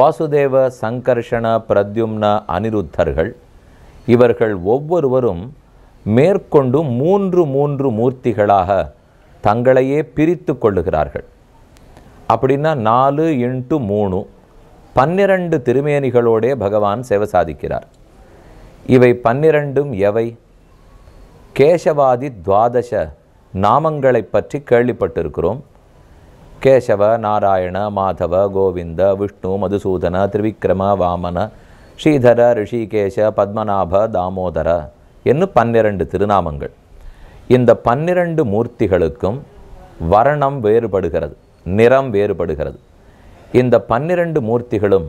வாசுதேவ சங்கர்ஷண பிரத்யும்ன அனிருத்தர்கள் இவர்கள் ஒவ்வொருவரும் மேற்கொண்டு மூன்று மூன்று மூர்த்திகளாக தங்களையே பிரித்து கொள்ளுகிறார்கள் அப்படின்னா நாலு இன்ட்டு மூணு பன்னிரண்டு திருமேனிகளோடே பகவான் சேவை சாதிக்கிறார் இவை பன்னிரண்டும் எவை கேசவாதி துவாதச நாமங்களை பற்றி கேள்விப்பட்டிருக்கிறோம் கேசவ நாராயண மாதவ கோவிந்த விஷ்ணு மதுசூதன திரிவிக்ரம வாமன ஸ்ரீதர ரிஷிகேஷ பத்மநாப தாமோதர என்று பன்னிரண்டு திருநாமங்கள் இந்த பன்னிரண்டு மூர்த்திகளுக்கும் வரணம் வேறுபடுகிறது நிறம் வேறுபடுகிறது இந்த பன்னிரண்டு மூர்த்திகளும்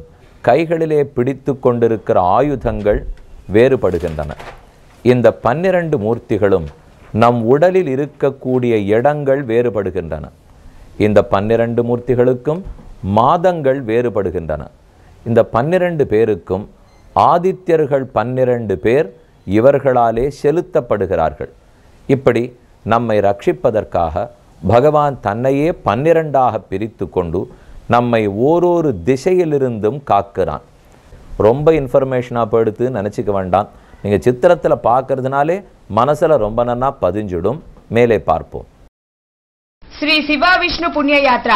கைகளிலே பிடித்து கொண்டிருக்கிற ஆயுதங்கள் வேறுபடுகின்றன இந்த பன்னிரண்டு மூர்த்திகளும் நம் உடலில் இருக்கக்கூடிய இடங்கள் வேறுபடுகின்றன இந்த பன்னிரண்டு மூர்த்திகளுக்கும் மாதங்கள் வேறுபடுகின்றன இந்த பன்னிரண்டு பேருக்கும் ஆதித்யர்கள் பன்னிரண்டு பேர் இவர்களாலே செலுத்தப்படுகிறார்கள் இப்படி நம்மை ரட்சிப்பதற்காக பகவான் தன்னையே பன்னிரண்டாக பிரித்து கொண்டு நம்மை ஓரொரு திசையிலிருந்தும் காக்கிறான் ரொம்ப இன்ஃபர்மேஷனாக போயிடுத்து நினச்சிக்க வேண்டாம் நீங்கள் சித்திரத்தில் பார்க்கறதுனாலே மனசில் ரொம்ப நன்னா பதிஞ்சிடும் மேலே பார்ப்போம் ஸ்ரீ சிவா விஷ்ணு విష్ణు யாத்ரா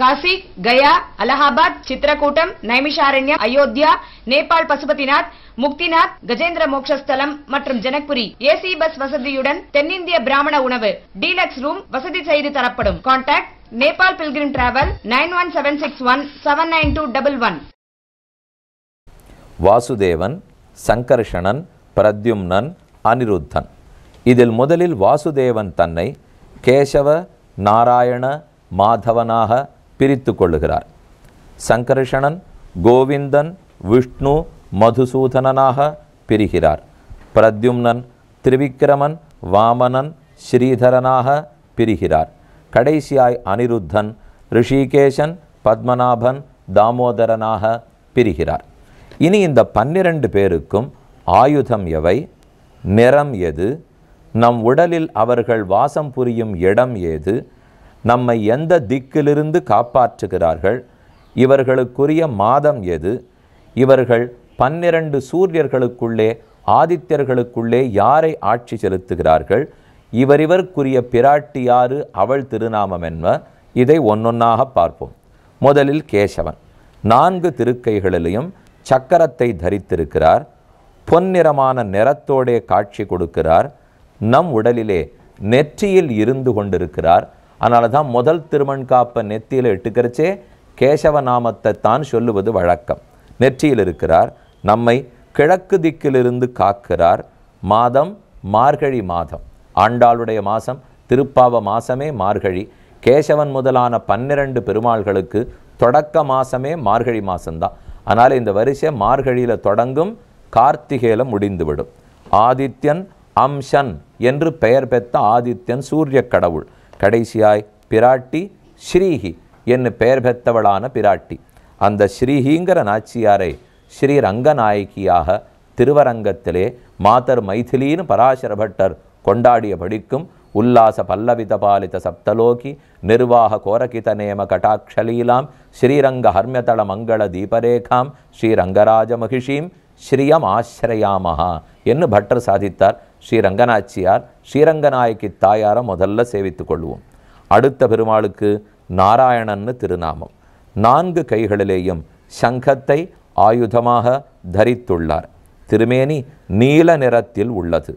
காசி கயா అలహాబాద్ చిత్రకూటం నైమిషారణ్య అయోధ్య நேபாள் பசுபதிநாத் முக்திநாத் கஜேந்திர மோக்ஷஸ்தலம் மற்றும் ஜனக்புரி ஏசி பஸ் வசதியுடன் தென்னிந்திய பிராமண உணவு டீலக்ஸ் ரூம் வசதி செய்து தரப்படும் contact Nepal pilgrim travel nine one seven six one seven nine two double one Vasudevan Sankarshanan Pradyumnan Aniruddhan இதில் முதலில் வாசுதேவன் தன்னை கேசவ நாராயண மாதவனாக பிரித்து கொள்ளுகிறார் சங்கர்ஷணன் கோவிந்தன் விஷ்ணு மதுசூதனனாக பிரிகிறார் பிரத்யும்னன் திரிவிக்கிரமன் வாமனன் ஸ்ரீதரனாக பிரிகிறார் கடைசியாய் அனிருத்தன் ரிஷிகேஷன் பத்மநாபன் தாமோதரனாக பிரிகிறார் இனி இந்த பன்னிரண்டு பேருக்கும் ஆயுதம் எவை நிறம் எது நம் உடலில் அவர்கள் வாசம் புரியும் இடம் ஏது நம்மை எந்த திக்கிலிருந்து காப்பாற்றுகிறார்கள் இவர்களுக்குரிய மாதம் எது இவர்கள் பன்னிரண்டு சூரியர்களுக்குள்ளே ஆதித்யர்களுக்குள்ளே யாரை ஆட்சி செலுத்துகிறார்கள் இவரிவருக்குரிய பிராட்டி யாரு அவள் திருநாமம் என்ப இதை ஒன்னொன்னாக பார்ப்போம் முதலில் கேசவன் நான்கு திருக்கைகளிலையும் சக்கரத்தை தரித்திருக்கிறார் பொன்னிறமான நிறத்தோடே காட்சி கொடுக்கிறார் நம் உடலிலே நெற்றியில் இருந்து கொண்டிருக்கிறார் அதனால தான் முதல் திருமண் காப்ப நெத்தியில் எட்டுக்கிறச்சே கேசவநாமத்தை நாமத்தை தான் சொல்லுவது வழக்கம் நெற்றியில் இருக்கிறார் நம்மை கிழக்கு திக்கிலிருந்து காக்கிறார் மாதம் மார்கழி மாதம் ஆண்டாளுடைய மாதம் திருப்பாவ மாசமே மார்கழி கேசவன் முதலான பன்னிரண்டு பெருமாள்களுக்கு தொடக்க மாசமே மார்கழி மாதம்தான் அதனால் இந்த வரிசை மார்கழியில் தொடங்கும் கார்த்திகேலம் முடிந்துவிடும் ஆதித்யன் அம்சன் என்று பெயர் பெற்ற ஆதித்யன் சூரிய கடவுள் கடைசியாய் பிராட்டி ஸ்ரீஹி என்று பெயர் பெற்றவளான பிராட்டி அந்த ஸ்ரீஹிங்கிற நாச்சியாரை ஸ்ரீரங்கநாயகியாக திருவரங்கத்திலே மாதர் மைதிலின்னு பராசர பட்டர் கொண்டாடிய படிக்கும் உல்லாச பல்லவித பாலித சப்தலோகி நிர்வாக கோரகித நேம கட்டாட்சலீலாம் ஸ்ரீரங்க ஹர்மியதள மங்கள தீபரேகாம் ஸ்ரீரங்கராஜ மகிஷீம் ஸ்ரீயம் ஆசிரயாமஹா என்று பட்டர் சாதித்தார் ஸ்ரீரங்கநாச்சியார் ஸ்ரீரங்கநாயக்கி தாயாரை முதல்ல சேவித்து கொள்வோம் அடுத்த பெருமாளுக்கு நாராயணன்னு திருநாமம் நான்கு கைகளிலேயும் சங்கத்தை ஆயுதமாக தரித்துள்ளார் திருமேனி நீல நிறத்தில் உள்ளது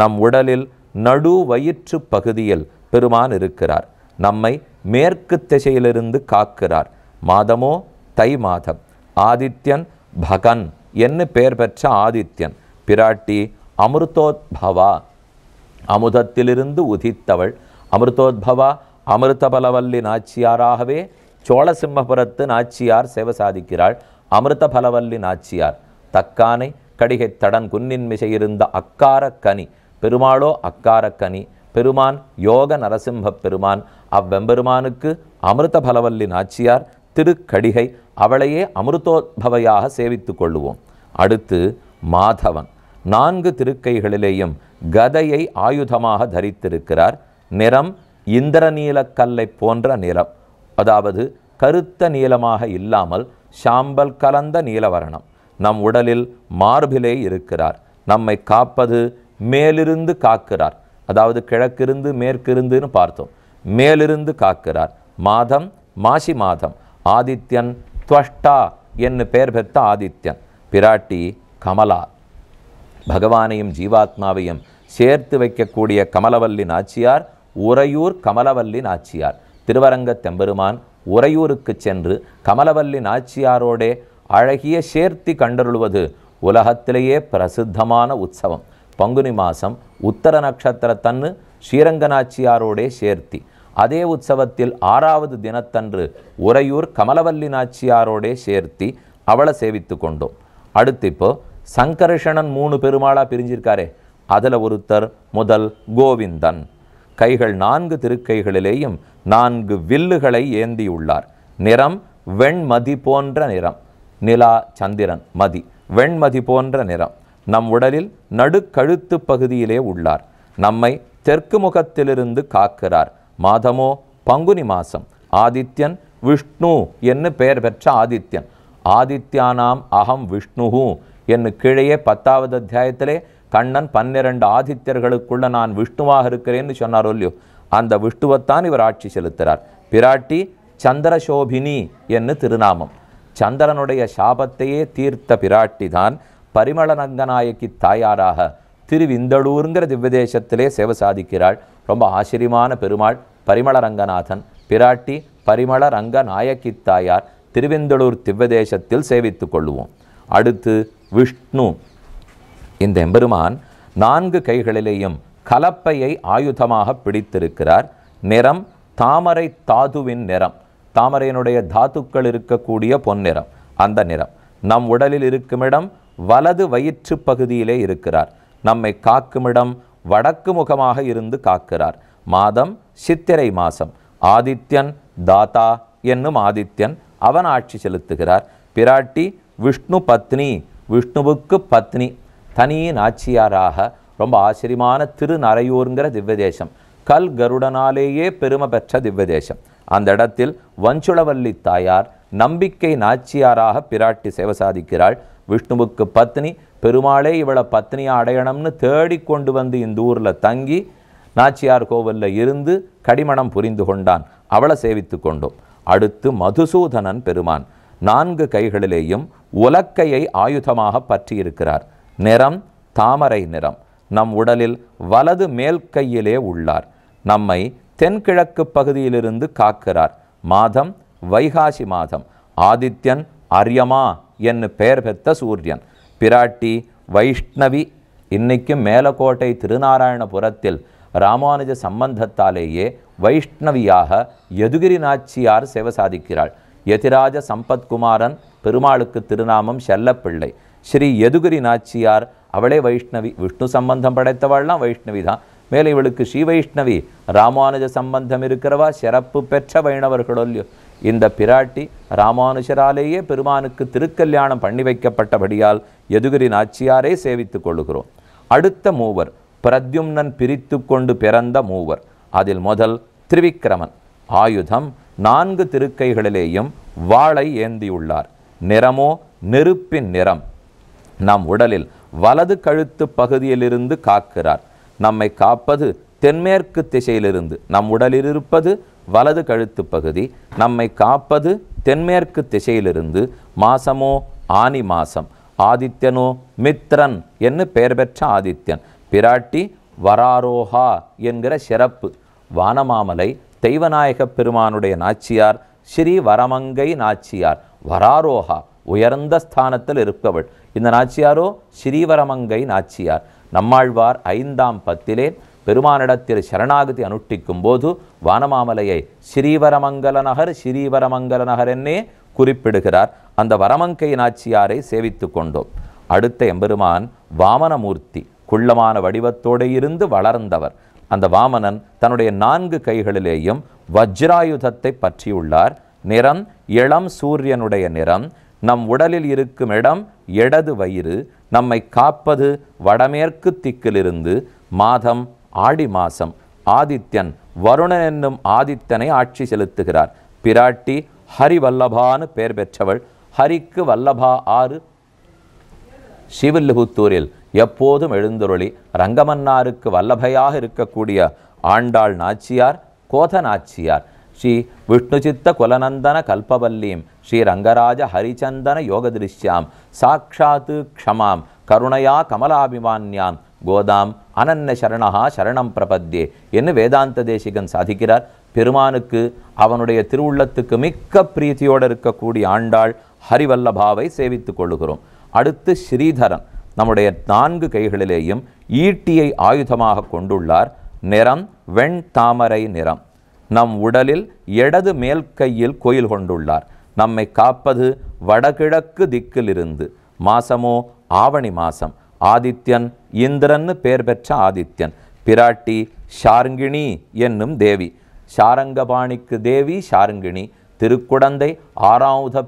நம் உடலில் நடு வயிற்று பகுதியில் பெருமான் இருக்கிறார் நம்மை மேற்கு திசையிலிருந்து காக்கிறார் மாதமோ தை மாதம் ஆதித்யன் பகன் என்று பெயர் பெற்ற ஆதித்யன் பிராட்டி அமிர்தோத்பவா அமுதத்திலிருந்து உதித்தவள் அமிர்தோத்பவா பலவல்லி நாச்சியாராகவே சோழ சிம்மபுரத்து நாச்சியார் சேவை சாதிக்கிறாள் பலவல்லி நாச்சியார் தக்கானை கடிகை தடன் குன்னின் இருந்த அக்காரக்கனி பெருமாளோ அக்காரக்கனி பெருமான் யோக நரசிம்ம பெருமான் அவ்வெம்பெருமானுக்கு பலவல்லி நாச்சியார் திருக்கடிகை அவளையே அமிர்தோத்பவையாக சேவித்து கொள்ளுவோம் அடுத்து மாதவன் நான்கு திருக்கைகளிலேயும் கதையை ஆயுதமாக தரித்திருக்கிறார் நிறம் இந்திரநீலக்கல்லை போன்ற நிறம் அதாவது கருத்த நீளமாக இல்லாமல் சாம்பல் கலந்த நீலவரணம் நம் உடலில் மார்பிலே இருக்கிறார் நம்மை காப்பது மேலிருந்து காக்கிறார் அதாவது கிழக்கிருந்து மேற்கிருந்துன்னு பார்த்தோம் மேலிருந்து காக்கிறார் மாதம் மாசி மாதம் ஆதித்யன் துவஷ்டா என்று பெயர் பெற்ற ஆதித்யன் பிராட்டி கமலா பகவானையும் ஜீவாத்மாவையும் சேர்த்து வைக்கக்கூடிய கமலவல்லி நாச்சியார் உறையூர் கமலவல்லி நாச்சியார் திருவரங்க தெம்பெருமான் உறையூருக்கு சென்று கமலவல்லி நாச்சியாரோடே அழகிய சேர்த்தி கண்டருள்வது உலகத்திலேயே பிரசித்தமான உற்சவம் பங்குனி மாதம் உத்தர ஸ்ரீரங்க ஸ்ரீரங்கநாச்சியாரோடே சேர்த்தி அதே உற்சவத்தில் ஆறாவது தினத்தன்று உறையூர் கமலவல்லி நாச்சியாரோடே சேர்த்தி அவளை சேவித்து கொண்டோம் அடுத்து இப்போது சங்கர்ஷணன் மூணு பெருமாளாக பிரிஞ்சிருக்காரே அதில் ஒருத்தர் முதல் கோவிந்தன் கைகள் நான்கு திருக்கைகளிலேயும் நான்கு வில்லுகளை ஏந்தியுள்ளார் நிறம் வெண்மதி போன்ற நிறம் நிலா சந்திரன் மதி வெண்மதி போன்ற நிறம் நம் உடலில் நடுக்கழுத்து பகுதியிலே உள்ளார் நம்மை தெற்கு முகத்திலிருந்து காக்கிறார் மாதமோ பங்குனி மாசம் ஆதித்யன் விஷ்ணு என்று பெயர் பெற்ற ஆதித்யன் ஆதித்யானாம் அகம் விஷ்ணுஹூ என்னு கிழையே பத்தாவது அத்தியாயத்திலே கண்ணன் பன்னிரண்டு ஆதித்யர்களுக்குள்ள நான் விஷ்ணுவாக இருக்கிறேன்னு சொன்னார் இல்லையோ அந்த விஷ்ணுவைத்தான் இவர் ஆட்சி செலுத்துகிறார் பிராட்டி சந்திரசோபினி என்று திருநாமம் சந்திரனுடைய சாபத்தையே தீர்த்த பிராட்டி தான் பரிமளநங்கநாயக்கி தாயாராக திருவிந்தளூருங்கிற திவ்யதேசத்திலே சேவை சாதிக்கிறாள் ரொம்ப ஆச்சரியமான பெருமாள் பரிமள ரங்கநாதன் பிராட்டி பரிமள ரங்க நாயக்கி தாயார் திருவிந்தளூர் திவ்வதேசத்தில் சேவித்து கொள்வோம் அடுத்து விஷ்ணு இந்த எம்பெருமான் நான்கு கைகளிலேயும் கலப்பையை ஆயுதமாக பிடித்திருக்கிறார் நிறம் தாமரை தாதுவின் நிறம் தாமரையினுடைய தாத்துக்கள் இருக்கக்கூடிய பொன்னிறம் அந்த நிறம் நம் உடலில் இருக்குமிடம் வலது வயிற்று பகுதியிலே இருக்கிறார் நம்மை காக்குமிடம் வடக்கு முகமாக இருந்து காக்கிறார் மாதம் சித்திரை மாதம் ஆதித்யன் தாத்தா என்னும் ஆதித்யன் அவன் ஆட்சி செலுத்துகிறார் பிராட்டி விஷ்ணு பத்னி விஷ்ணுவுக்கு பத்னி தனியின் ஆட்சியாராக ரொம்ப ஆச்சரியமான திருநரையூருங்கிற திவ்யதேசம் கல் கருடனாலேயே பெருமை பெற்ற திவ்யதேசம் அந்த இடத்தில் வஞ்சுளவல்லி தாயார் நம்பிக்கை நாச்சியாராக பிராட்டி சேவை சாதிக்கிறாள் விஷ்ணுவுக்கு பத்னி பெருமாளே இவளை பத்னியாக அடையணும்னு தேடிக்கொண்டு வந்து இந்த ஊரில் தங்கி நாச்சியார் கோவிலில் இருந்து கடிமணம் புரிந்து கொண்டான் அவளை சேவித்து கொண்டோம் அடுத்து மதுசூதனன் பெருமான் நான்கு கைகளிலேயும் உலக்கையை ஆயுதமாக பற்றியிருக்கிறார் நிறம் தாமரை நிறம் நம் உடலில் வலது மேல் கையிலே உள்ளார் நம்மை தென்கிழக்கு பகுதியிலிருந்து காக்கிறார் மாதம் வைகாசி மாதம் ஆதித்யன் அரியமா என்று பெயர் பெற்ற சூரியன் பிராட்டி வைஷ்ணவி இன்னைக்கு மேலக்கோட்டை திருநாராயணபுரத்தில் ராமானுஜ சம்பந்தத்தாலேயே வைஷ்ணவியாக யதுகிரி நாச்சியார் சேவை சாதிக்கிறாள் யதிராஜ சம்பத்குமாரன் பெருமாளுக்கு திருநாமம் செல்லப்பிள்ளை ஸ்ரீ எதுகிரி நாச்சியார் அவளே வைஷ்ணவி விஷ்ணு சம்பந்தம் படைத்தவள்லாம் வைஷ்ணவி தான் மேலே இவளுக்கு ஸ்ரீ வைஷ்ணவி ராமானுஜ சம்பந்தம் இருக்கிறவா சிறப்பு பெற்ற வைணவர்களொல்லியோ இந்த பிராட்டி ராமானுஜராலேயே பெருமானுக்கு திருக்கல்யாணம் பண்ணி வைக்கப்பட்டபடியால் எதுகிரி நாச்சியாரே சேவித்து கொள்கிறோம் அடுத்த மூவர் பிரத்யும்னன் பிரித்து கொண்டு பிறந்த மூவர் அதில் முதல் திரிவிக்ரமன் ஆயுதம் நான்கு திருக்கைகளிலேயும் வாளை ஏந்தியுள்ளார் நிறமோ நெருப்பின் நிறம் நம் உடலில் வலது கழுத்து பகுதியிலிருந்து காக்கிறார் நம்மை காப்பது தென்மேற்கு திசையிலிருந்து நம் உடலில் இருப்பது வலது கழுத்து பகுதி நம்மை காப்பது தென்மேற்கு திசையிலிருந்து மாசமோ ஆனி மாசம் ஆதித்யனோ மித்ரன் என்று பெயர் பெற்ற ஆதித்யன் பிராட்டி வராரோஹா என்கிற சிறப்பு வானமாமலை தெய்வநாயக பெருமானுடைய நாச்சியார் ஸ்ரீ வரமங்கை நாச்சியார் வராரோகா உயர்ந்த ஸ்தானத்தில் இருப்பவள் இந்த நாச்சியாரோ ஸ்ரீவரமங்கை நாச்சியார் நம்மாழ்வார் ஐந்தாம் பத்திலே பெருமானிடத்தில் சரணாகதி அனுஷ்டிக்கும் போது வானமாமலையை ஸ்ரீவரமங்கல நகர் ஸ்ரீவரமங்கல நகர் என்னே குறிப்பிடுகிறார் அந்த வரமங்கை நாச்சியாரை சேவித்து கொண்டோம் அடுத்த எம்பெருமான் வாமனமூர்த்தி குள்ளமான வடிவத்தோடு இருந்து வளர்ந்தவர் அந்த வாமனன் தன்னுடைய நான்கு கைகளிலேயும் வஜ்ராயுதத்தை பற்றியுள்ளார் நிறம் இளம் சூரியனுடைய நிறம் நம் உடலில் இருக்கும் இடம் இடது வயிறு நம்மை காப்பது வடமேற்கு திக்கிலிருந்து மாதம் ஆடி மாசம் ஆதித்யன் வருணன் என்னும் ஆதித்தனை ஆட்சி செலுத்துகிறார் பிராட்டி ஹரிவல்லபான்னு பெயர் பெற்றவள் ஹரிக்கு வல்லபா ஆறு சிவில்லுகுத்தூரில் எப்போதும் எழுந்தொருளி ரங்கமன்னாருக்கு வல்லபையாக இருக்கக்கூடிய ஆண்டாள் நாச்சியார் கோத நாச்சியார் ஸ்ரீ விஷ்ணு சித்த குலநந்தன கல்பவல்லீம் ஸ்ரீ ரங்கராஜ ஹரிச்சந்தன யோகதிருஷ்யாம் சாட்சாத்து க்ஷமாம் கருணையா கமலாபிமான்யாம் கோதாம் அனன்ன சரணஹா சரணம் பிரபத்யே என்று வேதாந்த தேசிகன் சாதிக்கிறார் பெருமானுக்கு அவனுடைய திருவுள்ளத்துக்கு மிக்க பிரீத்தியோடு இருக்கக்கூடிய ஆண்டாள் ஹரிவல்லபாவை சேவித்துக் கொள்ளுகிறோம் அடுத்து ஸ்ரீதரன் நம்முடைய நான்கு கைகளிலேயும் ஈட்டியை ஆயுதமாக கொண்டுள்ளார் நிறம் வெண் தாமரை நிறம் நம் உடலில் இடது மேல் கையில் கோயில் கொண்டுள்ளார் நம்மை காப்பது வடகிழக்கு திக்கிலிருந்து மாசமோ ஆவணி மாசம் ஆதித்யன் இந்திரன்னு பெயர் பெற்ற ஆதித்யன் பிராட்டி ஷாருங்கிணி என்னும் தேவி ஷாரங்கபாணிக்கு தேவி ஷாருங்கிணி திருக்குடந்தை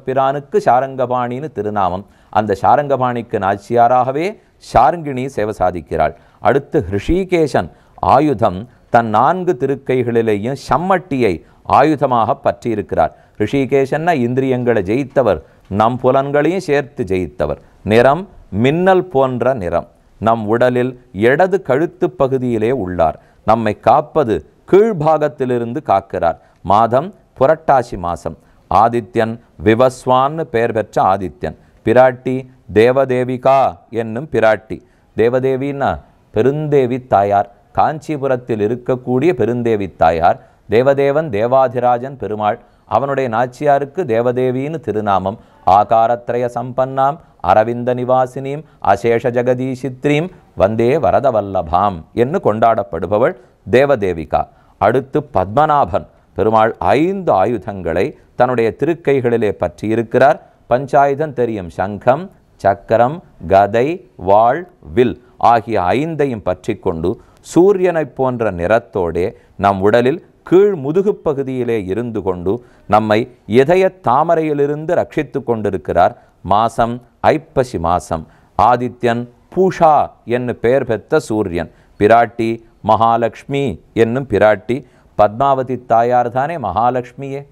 பிரானுக்கு ஷாரங்கபாணின்னு திருநாமம் அந்த ஷாரங்கபாணிக்கு நாச்சியாராகவே சாருங்கிணி சேவை சாதிக்கிறாள் அடுத்து ஹிருஷிகேசன் ஆயுதம் தன் நான்கு திருக்கைகளிலேயும் சம்மட்டியை ஆயுதமாக பற்றியிருக்கிறார் ரிஷிகேஷன்னா இந்திரியங்களை ஜெயித்தவர் நம் புலன்களையும் சேர்த்து ஜெயித்தவர் நிறம் மின்னல் போன்ற நிறம் நம் உடலில் இடது கழுத்து பகுதியிலே உள்ளார் நம்மை காப்பது கீழ்பாகத்திலிருந்து காக்கிறார் மாதம் புரட்டாசி மாதம் ஆதித்யன் விவஸ்வான்னு பெயர் பெற்ற ஆதித்யன் பிராட்டி தேவதேவிகா என்னும் பிராட்டி தேவதேவின்னா பெருந்தேவி தாயார் காஞ்சிபுரத்தில் இருக்கக்கூடிய பெருந்தேவி தாயார் தேவதேவன் தேவாதிராஜன் பெருமாள் அவனுடைய நாச்சியாருக்கு தேவதேவின்னு திருநாமம் ஆகாரத்ரய சம்பன்னாம் அரவிந்த நிவாசினீம் அசேஷ ஜெகதீஷித்ரீம் வந்தே வரதவல்லபாம் என்று கொண்டாடப்படுபவள் தேவதேவிகா அடுத்து பத்மநாபன் பெருமாள் ஐந்து ஆயுதங்களை தன்னுடைய திருக்கைகளிலே பற்றியிருக்கிறார் பஞ்சாயுதம் தெரியும் சங்கம் சக்கரம் கதை வாழ் வில் ஆகிய ஐந்தையும் பற்றி கொண்டு சூரியனைப் போன்ற நிறத்தோடே நம் உடலில் கீழ் முதுகு பகுதியிலே இருந்து கொண்டு நம்மை இதய தாமரையிலிருந்து ரட்சித்து கொண்டிருக்கிறார் மாசம் ஐப்பசி மாசம் ஆதித்யன் பூஷா என்னும் பெயர் பெற்ற சூரியன் பிராட்டி மகாலட்சுமி என்னும் பிராட்டி பத்மாவதி தாயார் தானே மகாலட்சுமியே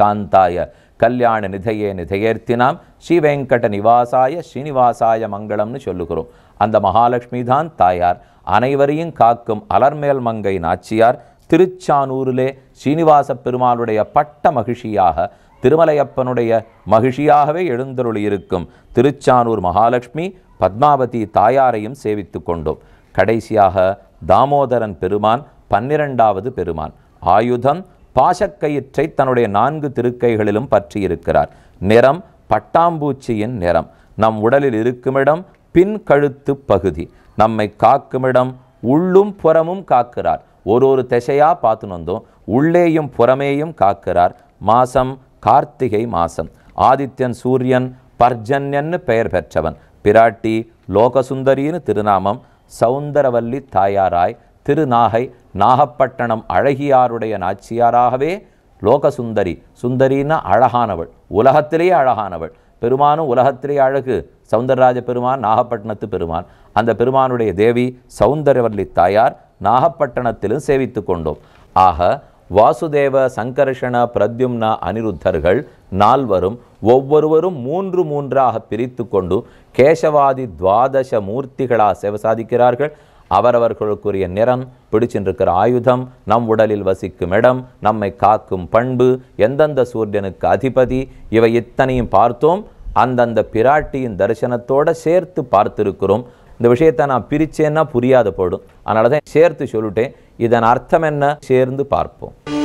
காந்தாய கல்யாண நிதையே நிதையேர்த்தினாம் வெங்கட நிவாசாய ஸ்ரீனிவாசாய மங்களம்னு சொல்லுகிறோம் அந்த மகாலட்சுமி தான் தாயார் அனைவரையும் காக்கும் அலர்மேல் மங்கை நாச்சியார் திருச்சானூரிலே ஸ்ரீனிவாச பெருமாளுடைய பட்ட மகிழ்ச்சியாக திருமலையப்பனுடைய மகிழ்ச்சியாகவே எழுந்தருளியிருக்கும் திருச்சானூர் மகாலட்சுமி பத்மாவதி தாயாரையும் சேவித்து கொண்டோம் கடைசியாக தாமோதரன் பெருமான் பன்னிரெண்டாவது பெருமான் ஆயுதம் பாசக்கயிற்றை தன்னுடைய நான்கு திருக்கைகளிலும் பற்றியிருக்கிறார் நிறம் பட்டாம்பூச்சியின் நிறம் நம் உடலில் இருக்குமிடம் பின் கழுத்து பகுதி நம்மை காக்குமிடம் உள்ளும் புறமும் காக்கிறார் ஒரு ஒரு திசையாக பார்த்துன்னு வந்தோம் உள்ளேயும் புறமேயும் காக்கிறார் மாசம் கார்த்திகை மாசம் ஆதித்யன் சூரியன் பர்ஜன்யன்னு பெயர் பெற்றவன் பிராட்டி லோகசுந்தரின்னு திருநாமம் சௌந்தரவல்லி தாயாராய் திருநாகை நாகப்பட்டணம் அழகியாருடைய நாச்சியாராகவே லோகசுந்தரி சுந்தரின்னா அழகானவள் உலகத்திலேயே அழகானவள் பெருமானும் உலகத்திலேயே அழகு சவுந்தரராஜ பெருமான் நாகப்பட்டினத்து பெருமான் அந்த பெருமானுடைய தேவி சவுந்தரவல்லி தாயார் நாகப்பட்டினத்திலும் சேவித்து கொண்டோம் ஆக வாசுதேவ சங்கர்ஷண பிரத்யும்ன அனிருத்தர்கள் நால்வரும் ஒவ்வொருவரும் மூன்று மூன்றாக பிரித்து கொண்டு கேசவாதி துவாதச மூர்த்திகளாக சேவை சாதிக்கிறார்கள் அவரவர்களுக்குரிய நிறம் பிடிச்சின்றிருக்கிற ஆயுதம் நம் உடலில் வசிக்கும் இடம் நம்மை காக்கும் பண்பு எந்தெந்த சூரியனுக்கு அதிபதி இவை இத்தனையும் பார்த்தோம் அந்தந்த பிராட்டியின் தரிசனத்தோடு சேர்த்து பார்த்துருக்கிறோம் இந்த விஷயத்தை நான் பிரிச்சேன்னா புரியாத போடும் அதனால தான் சேர்த்து சொல்லிட்டேன் இதன் அர்த்தம் என்ன சேர்ந்து பார்ப்போம்